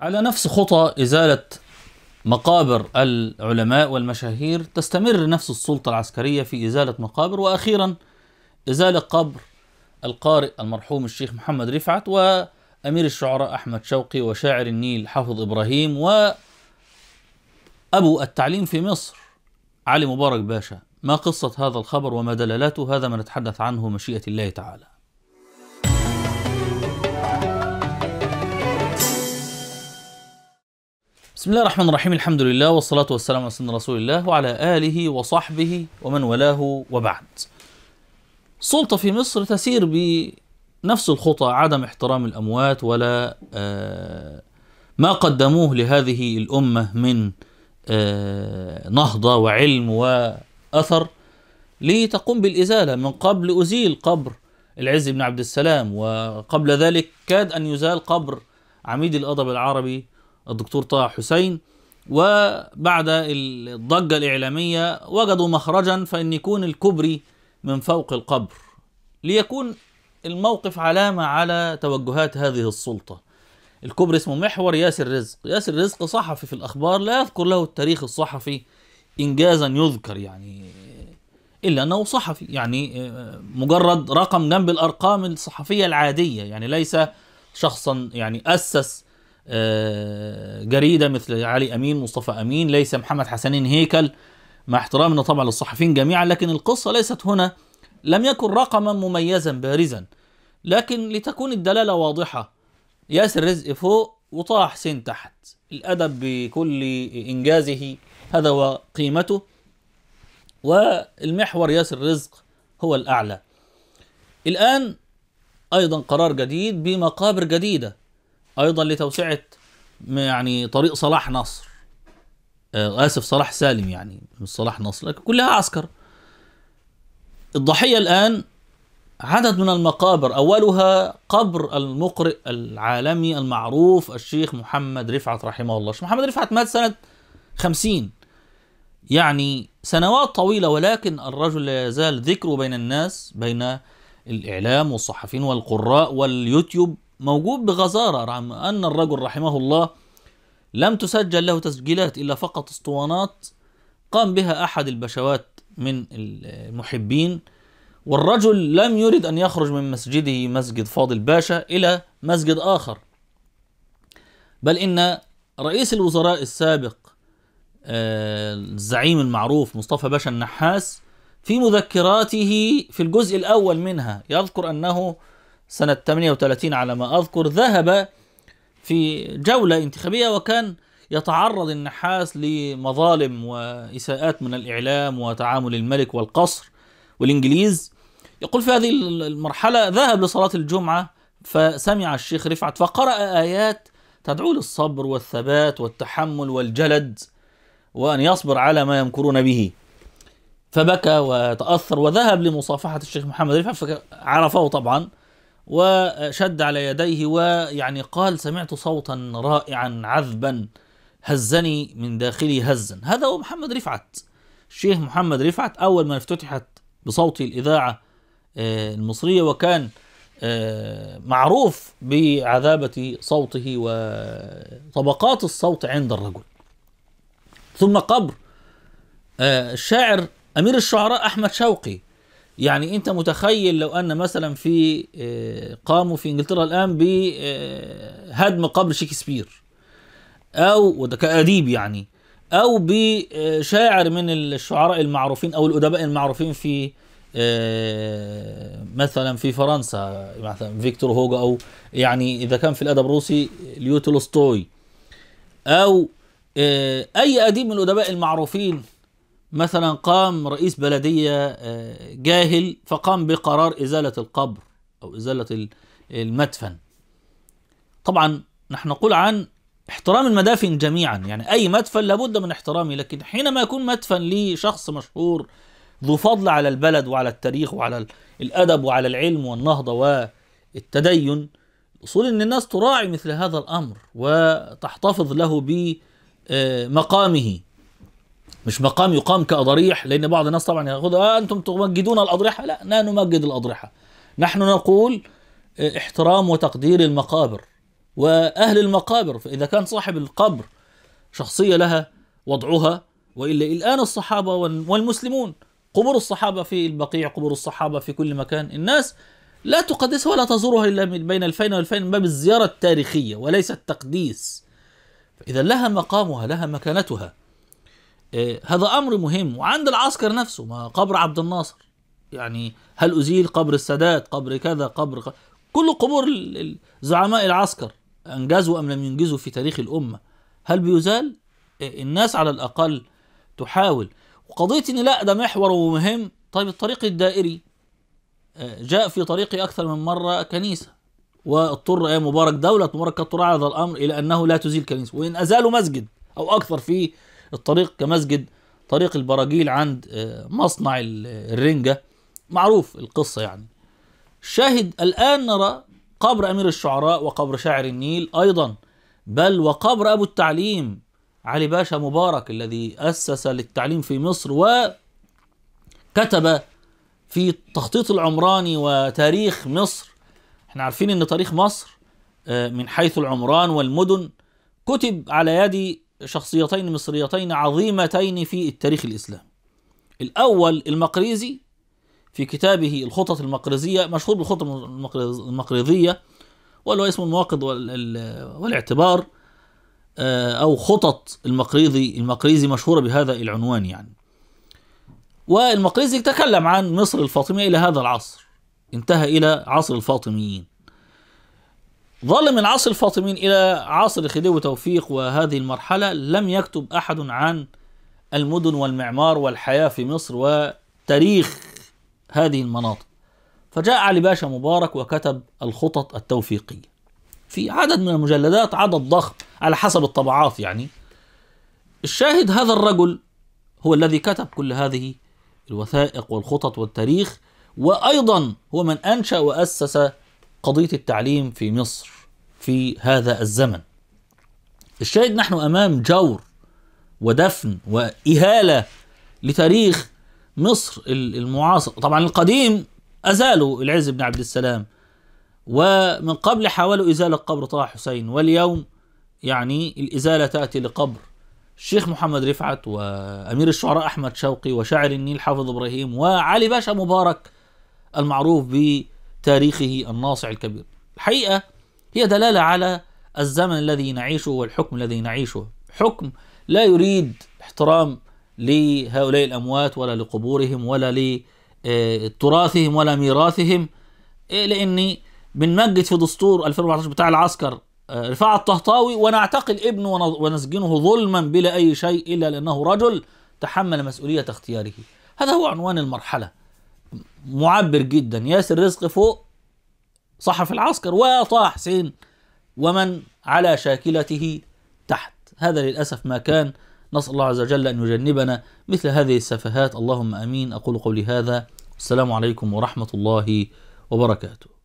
على نفس خطى إزالة مقابر العلماء والمشاهير تستمر نفس السلطة العسكرية في إزالة مقابر وأخيرا إزالة قبر القارئ المرحوم الشيخ محمد رفعت وأمير الشعراء أحمد شوقي وشاعر النيل حافظ إبراهيم وأبو التعليم في مصر علي مبارك باشا ما قصة هذا الخبر وما دلالاته هذا ما نتحدث عنه مشيئة الله تعالى بسم الله الرحمن الرحيم الحمد لله والصلاة والسلام على سيدنا رسول الله وعلى آله وصحبه ومن ولاه وبعد السلطة في مصر تسير بنفس الخطى عدم احترام الأموات ولا آه، ما قدموه لهذه الأمة من آه، نهضة وعلم وأثر لتقوم بالإزالة من قبل أزيل قبر العز بن عبد السلام وقبل ذلك كاد أن يزال قبر عميد الأدب العربي الدكتور طه حسين وبعد الضجة الإعلامية وجدوا مخرجا فإن يكون الكوبري من فوق القبر ليكون الموقف علامة على توجهات هذه السلطة الكوبري اسمه محور ياسر رزق ياسر رزق صحفي في الأخبار لا يذكر له التاريخ الصحفي إنجازا يذكر يعني إلا أنه صحفي يعني مجرد رقم جنب الأرقام الصحفية العادية يعني ليس شخصا يعني أسس آه، جريده مثل علي امين مصطفى امين ليس محمد حسنين هيكل مع احترامنا طبعا للصحفيين جميعا لكن القصه ليست هنا لم يكن رقما مميزا بارزا لكن لتكون الدلاله واضحه ياسر رزق فوق وطه حسين تحت الادب بكل انجازه هذا هو قيمته والمحور ياسر رزق هو الاعلى الان ايضا قرار جديد بمقابر جديده ايضا لتوسعه يعني طريق صلاح نصر آه، اسف صلاح سالم يعني مش صلاح نصر لكن كلها عسكر الضحيه الان عدد من المقابر اولها قبر المقرئ العالمي المعروف الشيخ محمد رفعت رحمه الله الشيخ محمد رفعت مات سنه 50 يعني سنوات طويلة ولكن الرجل لا يزال ذكره بين الناس بين الإعلام والصحفيين والقراء واليوتيوب موجود بغزارة رغم أن الرجل رحمه الله لم تسجل له تسجيلات إلا فقط اسطوانات قام بها أحد البشوات من المحبين والرجل لم يرد أن يخرج من مسجده مسجد فاضل باشا إلى مسجد آخر بل إن رئيس الوزراء السابق آه، الزعيم المعروف مصطفى باشا النحاس في مذكراته في الجزء الأول منها يذكر أنه سنة 38 على ما أذكر ذهب في جولة انتخابية وكان يتعرض النحاس لمظالم وإساءات من الإعلام وتعامل الملك والقصر والإنجليز يقول في هذه المرحلة ذهب لصلاة الجمعة فسمع الشيخ رفعت فقرأ آيات تدعو للصبر والثبات والتحمل والجلد وأن يصبر على ما يمكرون به فبكى وتأثر وذهب لمصافحة الشيخ محمد رفعت فعرفه طبعا وشد على يديه ويعني قال سمعت صوتا رائعا عذبا هزني من داخلي هزا هذا هو محمد رفعت الشيخ محمد رفعت أول ما افتتحت بصوت الإذاعة آه، المصرية وكان آه، معروف بعذابة صوته وطبقات الصوت عند الرجل ثم قبر آه، الشاعر أمير الشعراء أحمد شوقي يعني انت متخيل لو ان مثلا في آه، قاموا في انجلترا الان بهدم آه، قبر شكسبير او كاديب يعني او بشاعر آه، من الشعراء المعروفين او الادباء المعروفين في مثلا في فرنسا مثلا فيكتور هوجا او يعني اذا كان في الادب الروسي ليو تولستوي او اي اديب من الادباء المعروفين مثلا قام رئيس بلدية آه، جاهل فقام بقرار إزالة القبر أو إزالة المدفن طبعا نحن نقول عن احترام المدافن جميعا يعني أي مدفن لابد من احترامه لكن حينما يكون مدفن لشخص مشهور ذو فضل على البلد وعلى التاريخ وعلى الأدب وعلى العلم والنهضة والتدين الأصول أن الناس تراعي مثل هذا الأمر وتحتفظ له بمقامه مش مقام يقام كأضريح لأن بعض الناس طبعا ياخدها آه أنتم تمجدون الأضرحة لا لا نمجد الأضرحة نحن نقول آه، احترام وتقدير المقابر وأهل المقابر فإذا كان صاحب القبر شخصية لها وضعها وإلا الآن الصحابة والمسلمون قبور الصحابة في البقيع قبور الصحابة في كل مكان الناس لا تقدسها ولا تزورها إلا بين الفين والفين من باب الزيارة التاريخية وليس التقديس إذا لها مقامها لها مكانتها إيه، هذا امر مهم وعند العسكر نفسه ما قبر عبد الناصر يعني هل ازيل قبر السادات قبر كذا قبر كل قبور زعماء العسكر انجزوا ام لم ينجزوا في تاريخ الامه هل بيزال إيه، الناس على الاقل تحاول وقضيه ان لا ده محور ومهم طيب الطريق الدائري إيه، جاء في طريقي اكثر من مره كنيسه واضطر مبارك دولة مبارك على هذا الأمر إلى أنه لا تزيل كنيسة وإن أزالوا مسجد أو أكثر في الطريق كمسجد طريق البراجيل عند آه، مصنع الرنجة معروف القصة يعني شاهد الآن نرى قبر أمير الشعراء وقبر شاعر النيل أيضا بل وقبر أبو التعليم علي باشا مبارك الذي أسس للتعليم في مصر وكتب في التخطيط العمراني وتاريخ مصر احنا عارفين ان تاريخ مصر آه، من حيث العمران والمدن كتب على يد شخصيتين مصريتين عظيمتين في التاريخ الإسلامي الأول المقريزي في كتابه الخطط المقريزية مشهور بالخطط المقريزية وله اسم المواقد والاعتبار آه، أو خطط المقريزي المقريزي مشهورة بهذا العنوان يعني والمقريزي تكلم عن مصر الفاطمية إلى هذا العصر انتهى إلى عصر الفاطميين ظل من عصر الفاطميين إلى عصر الخديوي وتوفيق وهذه المرحلة لم يكتب أحد عن المدن والمعمار والحياة في مصر وتاريخ هذه المناطق فجاء علي باشا مبارك وكتب الخطط التوفيقية في عدد من المجلدات عدد ضخم على حسب الطبعات يعني الشاهد هذا الرجل هو الذي كتب كل هذه الوثائق والخطط والتاريخ وأيضا هو من أنشأ وأسس قضية التعليم في مصر في هذا الزمن الشاهد نحن أمام جور ودفن وإهالة لتاريخ مصر المعاصر طبعا القديم أزالوا العز بن عبد السلام ومن قبل حاولوا إزالة قبر طه حسين واليوم يعني الإزالة تأتي لقبر الشيخ محمد رفعت وأمير الشعراء أحمد شوقي وشاعر النيل حافظ إبراهيم وعلي باشا مبارك المعروف بالشعر تاريخه الناصع الكبير الحقيقة هي دلالة على الزمن الذي نعيشه والحكم الذي نعيشه حكم لا يريد احترام لهؤلاء الأموات ولا لقبورهم ولا لتراثهم ولا ميراثهم إيه، لأني بنمجد في دستور 2014 بتاع العسكر آه، رفاعة الطهطاوي ونعتقل ابنه ونسجنه ظلما بلا أي شيء إلا لأنه رجل تحمل مسؤولية اختياره هذا هو عنوان المرحلة معبر جدا ياسر رزق فوق صحف العسكر وطه حسين ومن على شاكلته تحت هذا للأسف ما كان نسأل الله عز وجل أن يجنبنا مثل هذه السفهات اللهم أمين أقول قولي هذا السلام عليكم ورحمة الله وبركاته